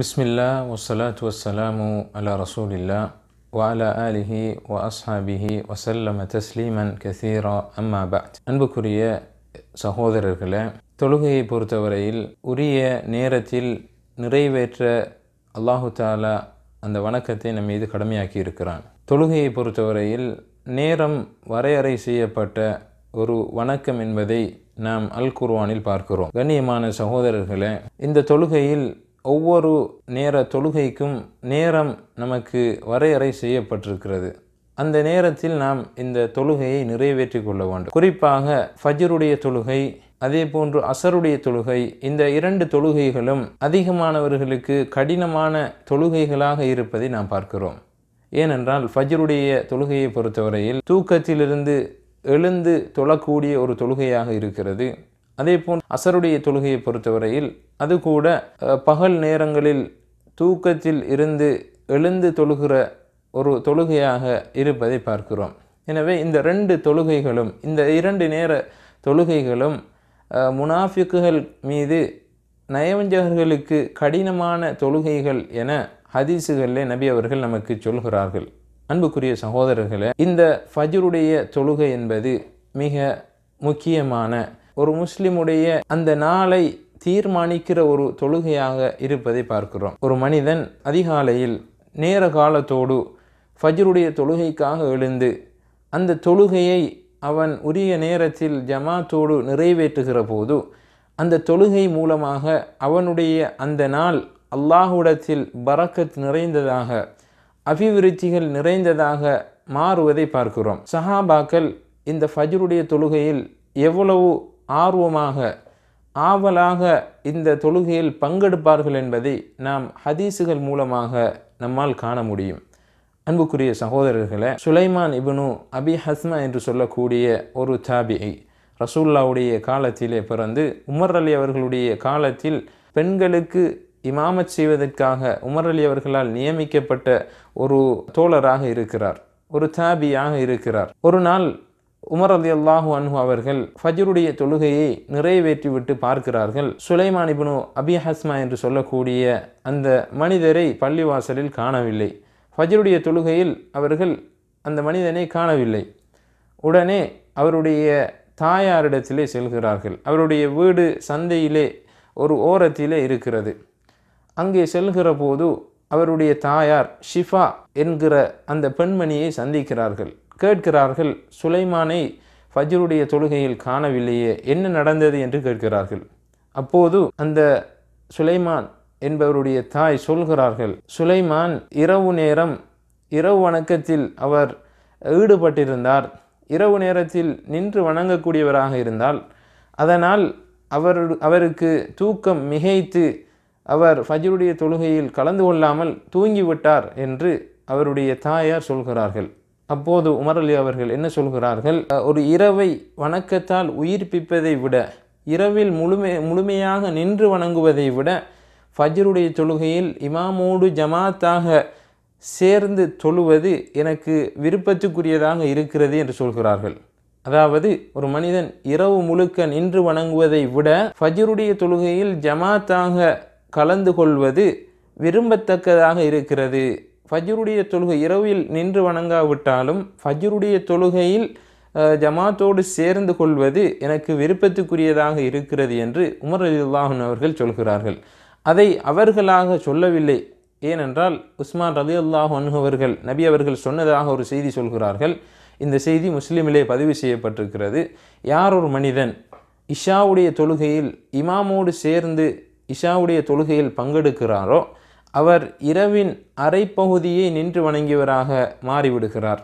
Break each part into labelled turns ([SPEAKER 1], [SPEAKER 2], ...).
[SPEAKER 1] பிஸ்மில்லா வசலாத்து வசலாமு அலா ரசூலில்லா வாலா ஆலிஹி வ அஸ்ஹாபிஹி வசல்லம தஸ்லீமன் கசீரா அம்மா பாத் அன்புக்குரிய சகோதரர்களே தொழுகையை பொறுத்தவரையில் உரிய நேரத்தில் நிறைவேற்ற அல்லாஹு தாலா அந்த வணக்கத்தை நம் மீது கடமையாக்கி இருக்கிறான் தொழுகையை பொறுத்தவரையில் நேரம் வரையறை செய்யப்பட்ட ஒரு வணக்கம் என்பதை நாம் அல் குர்வானில் பார்க்கிறோம் கண்ணியமான சகோதரர்களே இந்த தொழுகையில் ஒவ்வொரு நேர தொழுகைக்கும் நேரம் நமக்கு வரையறை செய்யப்பட்டிருக்கிறது அந்த நேரத்தில் நாம் இந்த தொழுகையை நிறைவேற்றி கொள்ள வேண்டும் குறிப்பாக ஃபஜருடைய தொழுகை அதே போன்று அசருடைய தொழுகை இந்த இரண்டு தொழுகைகளும் அதிகமானவர்களுக்கு கடினமான தொழுகைகளாக இருப்பதை நாம் பார்க்கிறோம் ஏனென்றால் ஃபஜருடைய தொழுகையை பொறுத்தவரையில் தூக்கத்திலிருந்து எழுந்து தொழக்கூடிய ஒரு தொழுகையாக இருக்கிறது அதே போல் அசருடைய தொழுகையை பொறுத்தவரையில் அது கூட பகல் நேரங்களில் தூக்கத்தில் இருந்து எழுந்து தொழுகிற ஒரு தொழுகையாக இருப்பதை பார்க்கிறோம் எனவே இந்த ரெண்டு தொழுகைகளும் இந்த இரண்டு நேர தொழுகைகளும் முனாஃபிக்குகள் மீது நயவஞ்சகர்களுக்கு கடினமான தொழுகைகள் என ஹதீஸுகளிலே நபி அவர்கள் நமக்கு சொல்கிறார்கள் அன்புக்குரிய சகோதரர்களே இந்த ஃபஜருடைய தொழுகை என்பது மிக முக்கியமான ஒரு முஸ்லீமுடைய அந்த நாளை தீர்மானிக்கிற ஒரு தொழுகையாக இருப்பதை பார்க்கிறோம் ஒரு மனிதன் அதிகாலையில் நேர காலத்தோடு ஃபஜ்ருடைய தொழுகைக்காக எழுந்து அந்த தொழுகையை அவன் உரிய நேரத்தில் ஜமாத்தோடு நிறைவேற்றுகிற போது அந்த தொழுகை மூலமாக அவனுடைய அந்த நாள் அல்லாஹுடத்தில் பறக்கத் நிறைந்ததாக அபிவிருத்திகள் நிறைந்ததாக மாறுவதை பார்க்கிறோம் சஹாபாக்கள் இந்த ஃபஜ்ருடைய தொழுகையில் எவ்வளவு ஆர்வமாக ஆவலாக இந்த தொழுகையில் பங்கெடுப்பார்கள் என்பதை நாம் ஹதீஸுகள் மூலமாக நம்மால் காண முடியும் அன்புக்குரிய சகோதரர்களை சுலைமான் இபனு அபி ஹஸ்மா என்று சொல்லக்கூடிய ஒரு தாபியை ரசூல்லாவுடைய காலத்திலே பிறந்து உமர் அலி அவர்களுடைய காலத்தில் பெண்களுக்கு இமாமத் செய்வதற்காக உமர் அலி அவர்களால் நியமிக்கப்பட்ட ஒரு தோழராக இருக்கிறார் ஒரு தாபியாக இருக்கிறார் ஒரு நாள் உமர் அலி அல்லாஹு அன்ஹு அவர்கள் ஃபஜருடைய தொழுகையை நிறைவேற்றிவிட்டு பார்க்கிறார்கள் சுலைமான் இபனு அபி ஹஸ்மா என்று சொல்லக்கூடிய அந்த மனிதரை பள்ளிவாசலில் காணவில்லை ஃபஜருடைய தொழுகையில் அவர்கள் அந்த மனிதனை காணவில்லை உடனே அவருடைய தாயாரிடத்திலே செல்கிறார்கள் அவருடைய வீடு சந்தையிலே ஒரு ஓரத்திலே இருக்கிறது அங்கே செல்கிற போது அவருடைய தாயார் ஷிஃபா என்கிற அந்த பெண்மணியை சந்திக்கிறார்கள் கேட்கிறார்கள் சுலைமானை ஃபஜ்ருடைய தொழுகையில் காணவில்லையே என்ன நடந்தது என்று கேட்கிறார்கள் அப்போது அந்த சுலைமான் என்பவருடைய தாய் சொல்கிறார்கள் சுலைமான் இரவு நேரம் இரவு வணக்கத்தில் அவர் ஈடுபட்டிருந்தார் இரவு நேரத்தில் நின்று வணங்கக்கூடியவராக இருந்தால் அதனால் அவர் அவருக்கு தூக்கம் மிகைத்து அவர் ஃபஜ்ருடைய தொழுகையில் கலந்து கொள்ளாமல் தூங்கிவிட்டார் என்று அவருடைய தாயார் சொல்கிறார்கள் அப்போது உமரலி அவர்கள் என்ன சொல்கிறார்கள் ஒரு இரவை வணக்கத்தால் உயிர்ப்பிப்பதை விட இரவில் முழுமை முழுமையாக நின்று வணங்குவதை விட ஃபஜ்ருடைய தொழுகையில் இமாமோடு ஜமாத்தாக சேர்ந்து தொழுவது எனக்கு விருப்பத்துக்குரியதாக இருக்கிறது என்று சொல்கிறார்கள் அதாவது ஒரு மனிதன் இரவு முழுக்க நின்று வணங்குவதை விட ஃபஜருடைய தொழுகையில் ஜமாத்தாக கலந்து கொள்வது விரும்பத்தக்கதாக இருக்கிறது ஃபஜ்ருடைய தொழுகை இரவில் நின்று வணங்காவிட்டாலும் ஃபஜ்ருடைய தொழுகையில் ஜமாத்தோடு சேர்ந்து கொள்வது எனக்கு விருப்பத்துக்குரியதாக இருக்கிறது என்று உமர் அலில்லாஹன் அவர்கள் சொல்கிறார்கள் அதை அவர்களாக சொல்லவில்லை ஏனென்றால் உஸ்மான் ரதி அல்லாஹன் அவர்கள் நபி அவர்கள் சொன்னதாக ஒரு செய்தி சொல்கிறார்கள் இந்த செய்தி முஸ்லீமிலே பதிவு செய்யப்பட்டிருக்கிறது யார் ஒரு மனிதன் இஷாவுடைய தொழுகையில் இமாமோடு சேர்ந்து இஷாவுடைய தொழுகையில் பங்கெடுக்கிறாரோ அவர் இரவின் அரைப்பகுதியை நின்று வணங்கியவராக மாறிவிடுகிறார்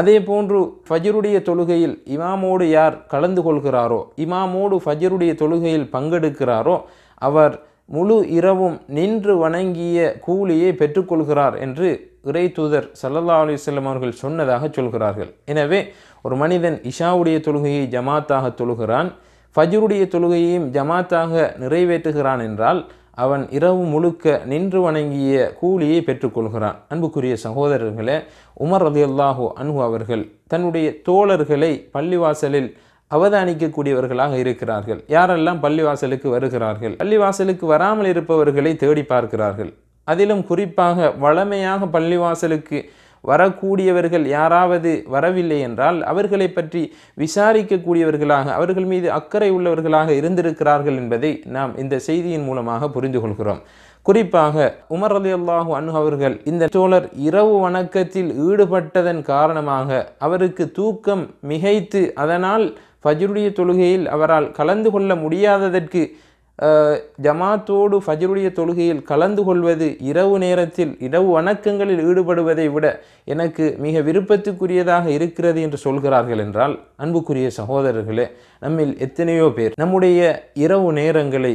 [SPEAKER 1] அதே போன்று ஃபஜருடைய தொழுகையில் இமாமோடு யார் கலந்து கொள்கிறாரோ இமாமோடு ஃபஜருடைய தொழுகையில் பங்கெடுக்கிறாரோ அவர் முழு இரவும் நின்று வணங்கிய கூலியை பெற்றுக்கொள்கிறார் என்று இறை தூதர் சல்லல்லா அலிஸ்லம் அவர்கள் சொன்னதாக சொல்கிறார்கள் எனவே ஒரு மனிதன் இஷாவுடைய தொழுகையை ஜமாத்தாக தொழுகிறான் ஃபஜருடைய தொழுகையையும் ஜமாத்தாக நிறைவேற்றுகிறான் என்றால் அவன் இரவு முழுக்க நின்று வணங்கிய கூலியை பெற்றுக்கொள்கிறான் அன்புக்குரிய சகோதரர்களே உமர் ரதியல்லாஹு அன்பு அவர்கள் தன்னுடைய தோழர்களை பள்ளிவாசலில் அவதானிக்கக்கூடியவர்களாக இருக்கிறார்கள் யாரெல்லாம் பள்ளிவாசலுக்கு வருகிறார்கள் பள்ளிவாசலுக்கு வராமல் இருப்பவர்களை தேடி பார்க்கிறார்கள் அதிலும் குறிப்பாக வளமையாக பள்ளிவாசலுக்கு வரக்கூடியவர்கள் யாராவது வரவில்லை என்றால் அவர்களை பற்றி விசாரிக்கக்கூடியவர்களாக அவர்கள் மீது அக்கறை உள்ளவர்களாக இருந்திருக்கிறார்கள் என்பதை நாம் இந்த செய்தியின் மூலமாக புரிந்து கொள்கிறோம் குறிப்பாக உமர் அலி அல்லாஹு அனு அவர்கள் இந்த தோழர் இரவு வணக்கத்தில் ஈடுபட்டதன் காரணமாக அவருக்கு தூக்கம் மிகைத்து அதனால் ஃபஜருடைய தொழுகையில் அவரால் கலந்து கொள்ள முடியாததற்கு ஜமாத்தோடு ஃபஜருடைய தொழுகையில் கலந்து கொள்வது இரவு நேரத்தில் இரவு வணக்கங்களில் ஈடுபடுவதை விட எனக்கு மிக விருப்பத்துக்குரியதாக இருக்கிறது என்று சொல்கிறார்கள் என்றால் அன்புக்குரிய சகோதரர்களே நம்மில் எத்தனையோ பேர் நம்முடைய இரவு நேரங்களை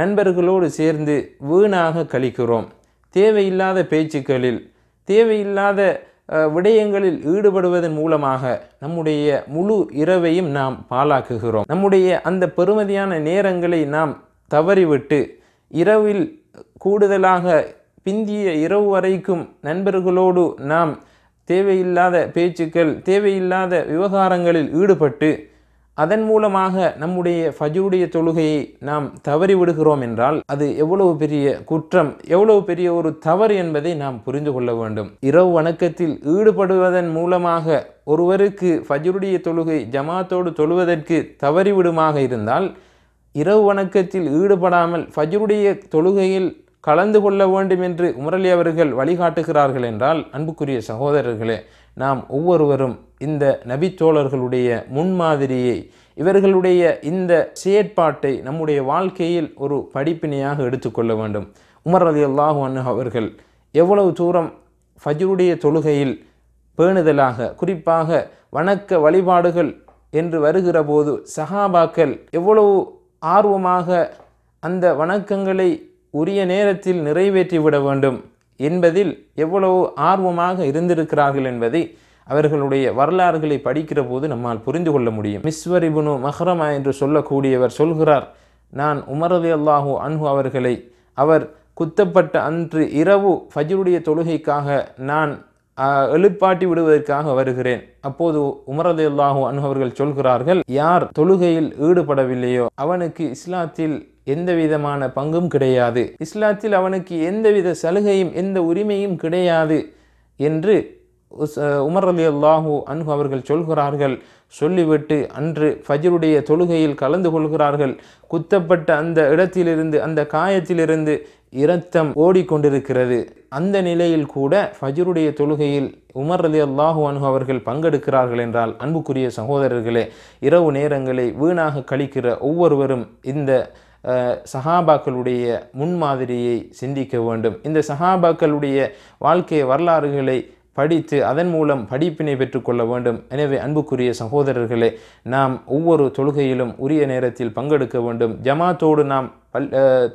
[SPEAKER 1] நண்பர்களோடு சேர்ந்து வீணாக கழிக்கிறோம் தேவையில்லாத பேச்சுக்களில் தேவையில்லாத விடயங்களில் ஈடுபடுவதன் மூலமாக நம்முடைய முழு இரவையும் நாம் பாலாக்குகிறோம் நம்முடைய அந்த பெருமதியான நேரங்களை நாம் தவறிவிட்டு இரவில் கூடுதலாக பிந்திய இரவு வரைக்கும் நண்பர்களோடு நாம் தேவையில்லாத பேச்சுக்கள் தேவையில்லாத விவகாரங்களில் ஈடுபட்டு அதன் மூலமாக நம்முடைய ஃபஜூடைய தொழுகையை நாம் தவறிவிடுகிறோம் என்றால் அது எவ்வளவு பெரிய குற்றம் எவ்வளவு பெரிய ஒரு தவறு என்பதை நாம் புரிந்து கொள்ள வேண்டும் இரவு வணக்கத்தில் ஈடுபடுவதன் மூலமாக ஒருவருக்கு ஃபஜூருடைய தொழுகை ஜமாத்தோடு தொழுவதற்கு தவறிவிடுமாக இருந்தால் இரவு வணக்கத்தில் ஈடுபடாமல் ஃபஜருடைய தொழுகையில் கலந்து கொள்ள வேண்டும் என்று முரளி அவர்கள் வழிகாட்டுகிறார்கள் என்றால் அன்புக்குரிய சகோதரர்களே நாம் ஒவ்வொருவரும் இந்த நபித்தோழர்களுடைய முன்மாதிரியை இவர்களுடைய இந்த செயற்பாட்டை நம்முடைய வாழ்க்கையில் ஒரு படிப்பினையாக எடுத்துக்கொள்ள வேண்டும் உமர் அலி அல்லாஹு அன்னு அவர்கள் எவ்வளவு தூரம் ஃபஜருடைய தொழுகையில் பேணுதலாக குறிப்பாக வணக்க வழிபாடுகள் என்று வருகிற போது சஹாபாக்கள் எவ்வளவு ஆர்வமாக அந்த வணக்கங்களை உரிய நேரத்தில் நிறைவேற்றிவிட வேண்டும் என்பதில் எவ்வளவு ஆர்வமாக இருந்திருக்கிறார்கள் என்பதை அவர்களுடைய வரலாறுகளை படிக்கிற போது நம்மால் புரிந்து கொள்ள முடியும் மிஸ்வரிபுனு மஹ்ரமா என்று சொல்லக்கூடியவர் சொல்கிறார் நான் உமரது அல்லாஹூ அன்ஹு அவர்களை அவர் குத்தப்பட்ட அன்று இரவு ஃபஜருடைய தொழுகைக்காக நான் எழுப்பாட்டி விடுவதற்காக வருகிறேன் அப்போது உமரது அல்லாஹு அவர்கள் சொல்கிறார்கள் யார் தொழுகையில் ஈடுபடவில்லையோ அவனுக்கு இஸ்லாத்தில் எந்த விதமான பங்கும் கிடையாது இஸ்லாத்தில் அவனுக்கு எந்தவித சலுகையும் எந்த உரிமையும் கிடையாது என்று உமர் அலி அல்லாஹூ அன்பு அவர்கள் சொல்கிறார்கள் சொல்லிவிட்டு அன்று ஃபஜருடைய தொழுகையில் கலந்து கொள்கிறார்கள் குத்தப்பட்ட அந்த இடத்திலிருந்து அந்த காயத்திலிருந்து இரத்தம் ஓடிக்கொண்டிருக்கிறது அந்த நிலையில் கூட ஃபஜருடைய தொழுகையில் உமர் அலி அல்லாஹு அனு அவர்கள் பங்கெடுக்கிறார்கள் என்றால் அன்புக்குரிய சகோதரர்களே இரவு நேரங்களை வீணாக கழிக்கிற ஒவ்வொருவரும் இந்த சஹாபாக்களுடைய முன்மாதிரியை சிந்திக்க வேண்டும் இந்த சஹாபாக்களுடைய வாழ்க்கை வரலாறுகளை படித்து அதன் மூலம் படிப்பினை பெற்றுக்கொள்ள வேண்டும் எனவே அன்புக்குரிய சகோதரர்களே நாம் ஒவ்வொரு தொழுகையிலும் உரிய நேரத்தில் பங்கெடுக்க வேண்டும் ஜமாத்தோடு நாம் பல்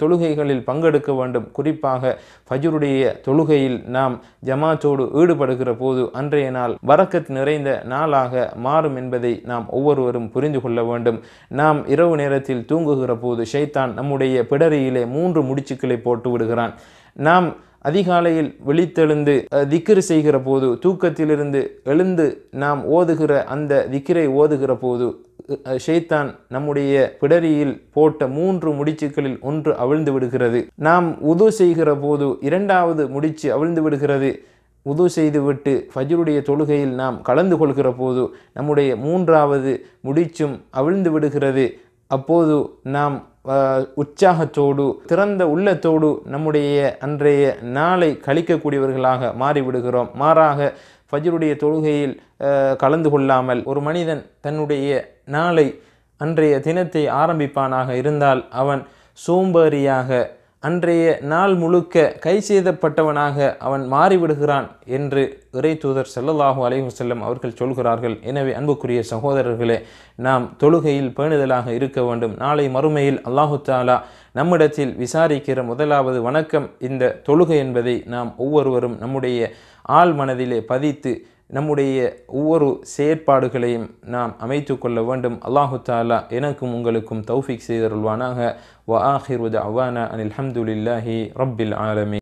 [SPEAKER 1] தொழுகைகளில் பங்கெடுக்க வேண்டும் குறிப்பாக ஃபஜுருடைய தொழுகையில் நாம் ஜமாத்தோடு ஈடுபடுகிற போது அன்றைய நாள் வரக்கத் நிறைந்த நாளாக மாறும் என்பதை நாம் ஒவ்வொருவரும் புரிந்து கொள்ள வேண்டும் நாம் இரவு நேரத்தில் தூங்குகிற போது ஷைத்தான் நம்முடைய பிடரியிலே மூன்று முடிச்சுக்களை போட்டு விடுகிறான் நாம் அதிகாலையில் விழித்தெழுந்து திக்கிரு செய்கிற போது தூக்கத்திலிருந்து எழுந்து நாம் ஓதுகிற அந்த திக்கிரை ஓதுகிற போது ஷெய்தான் நம்முடைய பிடரியில் போட்ட மூன்று முடிச்சுக்களில் ஒன்று அவிழ்ந்து விடுகிறது நாம் உது செய்கிற போது இரண்டாவது முடிச்சு அவிழ்ந்து விடுகிறது உது செய்துவிட்டு ஃபஜருடைய தொழுகையில் நாம் கலந்து கொள்கிற போது நம்முடைய மூன்றாவது முடிச்சும் அவிழ்ந்து விடுகிறது அப்போது நாம் உற்சாகத்தோடு திறந்த உள்ளத்தோடு நம்முடைய அன்றைய நாளை கழிக்கக்கூடியவர்களாக மாறிவிடுகிறோம் மாறாக ஃபஜருடைய தொழுகையில் கலந்து கொள்ளாமல் ஒரு மனிதன் தன்னுடைய நாளை அன்றைய தினத்தை ஆரம்பிப்பானாக இருந்தால் அவன் சோம்பேறியாக அன்றைய நாள் முழுக்க கை செய்தப்பட்டவனாக அவன் மாறிவிடுகிறான் என்று இறை தூதர் அலைவு செல்லம் அவர்கள் சொல்கிறார்கள் எனவே அன்புக்குரிய சகோதரர்களே நாம் தொழுகையில் பேணுதலாக இருக்க வேண்டும் நாளை மறுமையில் அல்லாஹு தாலா நம்மிடத்தில் விசாரிக்கிற முதலாவது வணக்கம் இந்த தொழுகை என்பதை நாம் ஒவ்வொருவரும் நம்முடைய ஆள் மனதிலே பதித்து நம்முடைய ஒவ்வொரு செயற்பாடுகளையும் நாம் அமைத்து கொள்ள வேண்டும் அல்லாஹு தாலா எனக்கும் உங்களுக்கும் தௌஃபிக் செய்தருள்வானாக வ ஆஹிர் அவானா அனில் ஹம்துலில்லாஹி ரப்பில் ஆலமி